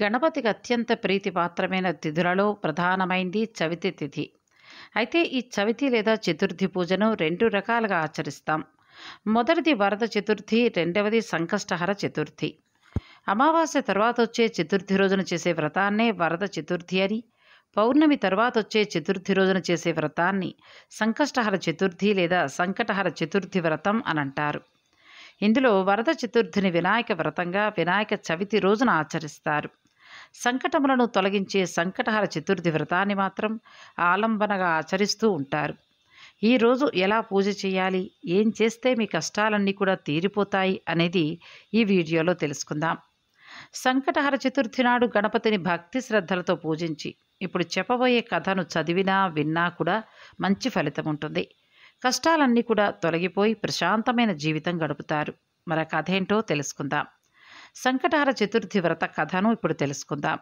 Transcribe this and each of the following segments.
గణపతికి అత్యంత ప్రీతి పాత్రమైన తిథులలో ప్రధానమైంది చవితి తిథి అయితే ఈ చవితి లేదా చతుర్థి పూజను రెండు రకాలుగా ఆచరిస్తాం మొదటిది వరద చతుర్థి రెండవది సంకష్టహర చతుర్థి అమావాస్య తర్వాత వచ్చే చతుర్థి రోజున చేసే వ్రతాన్నే వరద చతుర్థి అని పౌర్ణమి తర్వాత వచ్చే చతుర్థి రోజున చేసే వ్రతాన్ని సంకష్టహర చతుర్థి లేదా సంకటహర చతుర్థి వ్రతం అని అంటారు ఇందులో వరద చతుర్థిని వినాయక వ్రతంగా వినాయక చవితి రోజున ఆచరిస్తారు సంకటములను తొలగించే సంకటహర చతుర్థి వ్రతాన్ని మాత్రం ఆలంబనగా ఆచరిస్తూ ఉంటారు ఈరోజు ఎలా పూజ చేయాలి ఏం చేస్తే మీ కష్టాలన్నీ కూడా తీరిపోతాయి అనేది ఈ వీడియోలో తెలుసుకుందాం సంకటహర చతుర్థి నాడు గణపతిని భక్తి శ్రద్ధలతో పూజించి ఇప్పుడు చెప్పబోయే కథను చదివినా విన్నా కూడా మంచి ఫలితం ఉంటుంది కష్టాలన్నీ కూడా తొలగిపోయి ప్రశాంతమైన జీవితం గడుపుతారు మరి కథ ఏంటో తెలుసుకుందాం సంకటహార చతుర్థి వ్రత కథను ఇప్పుడు తెలుసుకుందాం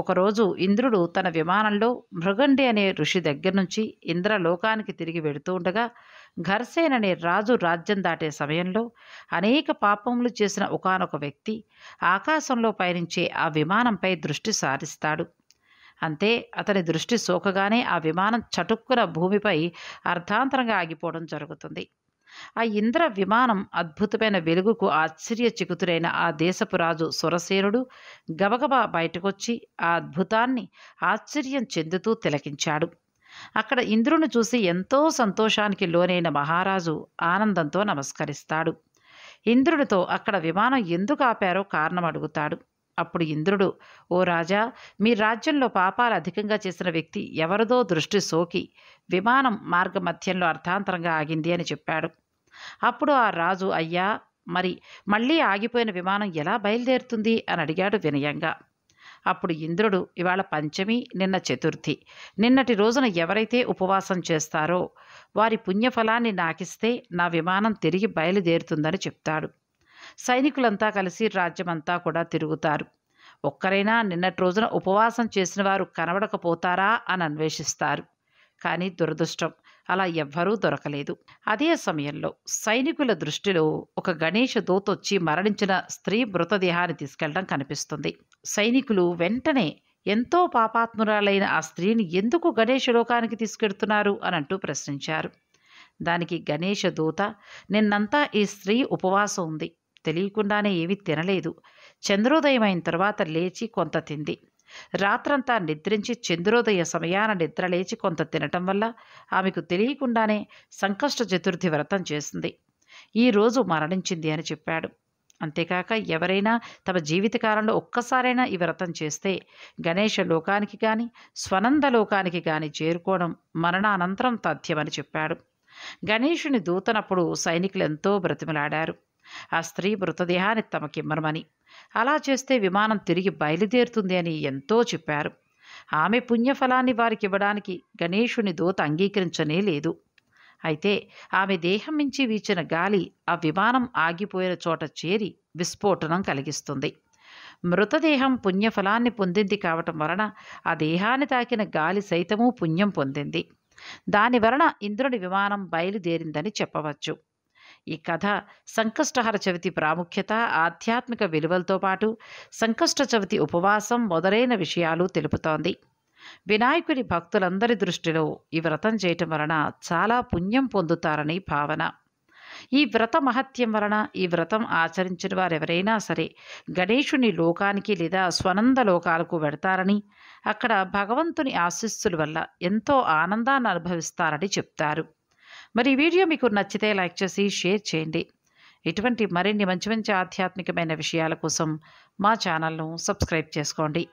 ఒకరోజు ఇంద్రుడు తన విమానంలో మృగండి అనే ఋషి దగ్గర నుంచి ఇంద్రలోకానికి తిరిగి వెళుతూ ఉండగా ఘర్సేన్ అనే రాజు రాజ్యం దాటే సమయంలో అనేక పాపములు చేసిన ఒకనొక వ్యక్తి ఆకాశంలో పయనించే ఆ విమానంపై దృష్టి సారిస్తాడు అంతే అతని దృష్టి సోకగానే ఆ విమానం చటుక్కున భూమిపై అర్ధాంతరంగా ఆగిపోవడం జరుగుతుంది ఆ ఇంద్ర విమానం అద్భుతమైన వెలుగుకు ఆశ్చర్య చికుతురైన ఆ దేశపు రాజు సురసేనుడు గబగబా బయటకొచ్చి ఆ అద్భుతాన్ని ఆశ్చర్యం చెందుతూ తిలకించాడు అక్కడ ఇంద్రుని చూసి ఎంతో సంతోషానికి లోనైన మహారాజు ఆనందంతో నమస్కరిస్తాడు ఇంద్రుడితో అక్కడ విమానం ఎందుకు ఆపారో కారణం అడుగుతాడు అప్పుడు ఇంద్రుడు ఓ రాజా మీ రాజ్యంలో పాపాలు అధికంగా చేసిన వ్యక్తి ఎవరిదో దృష్టి సోకి విమానం మార్గ మధ్యంలో అర్థాంతరంగా ఆగింది అని చెప్పాడు అప్పుడు ఆ రాజు అయ్యా మరి మళ్ళీ ఆగిపోయిన విమానం ఎలా బయలుదేరుతుంది అని అడిగాడు వినయంగా అప్పుడు ఇంద్రుడు ఇవాళ పంచమి నిన్న చతుర్థి నిన్నటి రోజున ఎవరైతే ఉపవాసం చేస్తారో వారి పుణ్యఫలాన్ని నాకిస్తే నా విమానం తిరిగి బయలుదేరుతుందని చెప్తాడు సైనికులంతా కలిసి రాజ్యమంతా కూడా తిరుగుతారు ఒక్కరైనా నిన్నటి రోజున ఉపవాసం చేసిన వారు కనబడకపోతారా అని అన్వేషిస్తారు కానీ దురదృష్టం అలా ఎవ్వరూ దొరకలేదు అదే సమయంలో సైనికుల దృష్టిలో ఒక గణేష వచ్చి మరణించిన స్త్రీ మృతదేహాన్ని తీసుకెళ్లడం కనిపిస్తుంది సైనికులు వెంటనే ఎంతో పాపాత్మురాలైన ఆ స్త్రీని ఎందుకు గణేష లోకానికి తీసుకెడుతున్నారు అని అంటూ ప్రశ్నించారు దానికి గణేష దూత నిన్నంతా ఈ స్త్రీ ఉపవాసం ఉంది తెలియకుండానే ఏమీ తినలేదు చంద్రోదయం అయిన తర్వాత లేచి కొంత తింది రాత్రంతా నిద్రించి చంద్రోదయ సమయాన నిద్ర లేచి కొంత తినటం వల్ల ఆమెకు తెలియకుండానే సంకష్ట చతుర్థి వ్రతం చేసింది ఈరోజు మరణించింది అని చెప్పాడు అంతేకాక ఎవరైనా తమ జీవితకాలంలో ఒక్కసారైనా ఈ వ్రతం చేస్తే గణేష లోకానికి కానీ స్వనంద లోకానికి కానీ చేరుకోవడం మరణానంతరం తథ్యమని చెప్పాడు గణేషుని దూతనప్పుడు సైనికులు ఎంతో బ్రతిమలాడారు ఆ స్త్రీ మృతదేహాన్ని తమకిమ్మరమని అలా చేస్తే విమానం తిరిగి బయలుదేరుతుంది అని ఎంతో చెప్పారు ఆమె పుణ్యఫలాన్ని వారికి ఇవ్వడానికి గణేషుని దోత అంగీకరించనే లేదు అయితే ఆమె దేహం నుంచి వీచిన గాలి ఆ విమానం ఆగిపోయిన చోట చేరి విస్ఫోటనం కలిగిస్తుంది మృతదేహం పుణ్యఫలాన్ని పొందింది కావటం వలన ఆ దేహాన్ని తాకిన గాలి సైతము పుణ్యం పొందింది దాని వలన ఇంద్రుడి విమానం బయలుదేరిందని చెప్పవచ్చు ఈ కథ సంకష్టహర చవితి ప్రాముఖ్యత ఆధ్యాత్మిక విలువలతో పాటు సంకష్ట చవితి ఉపవాసం మొదలైన విషయాలు తెలుపుతోంది వినాయకుడి భక్తులందరి దృష్టిలో ఈ వ్రతం చేయటం వలన చాలా పుణ్యం పొందుతారని భావన ఈ వ్రత మహత్యం వలన ఈ వ్రతం ఆచరించిన వారెవరైనా సరే గణేషుని లోకానికి లేదా స్వనంద లోకాలకు వెడతారని అక్కడ భగవంతుని ఆశీస్సుల వల్ల ఎంతో ఆనందాన్ని అనుభవిస్తారని చెప్తారు మరి ఈ వీడియో మీకు నచ్చితే లైక్ చేసి షేర్ చేయండి ఇటువంటి మరిన్ని మంచి మంచి ఆధ్యాత్మికమైన విషయాల కోసం మా ఛానల్ను సబ్స్క్రైబ్ చేసుకోండి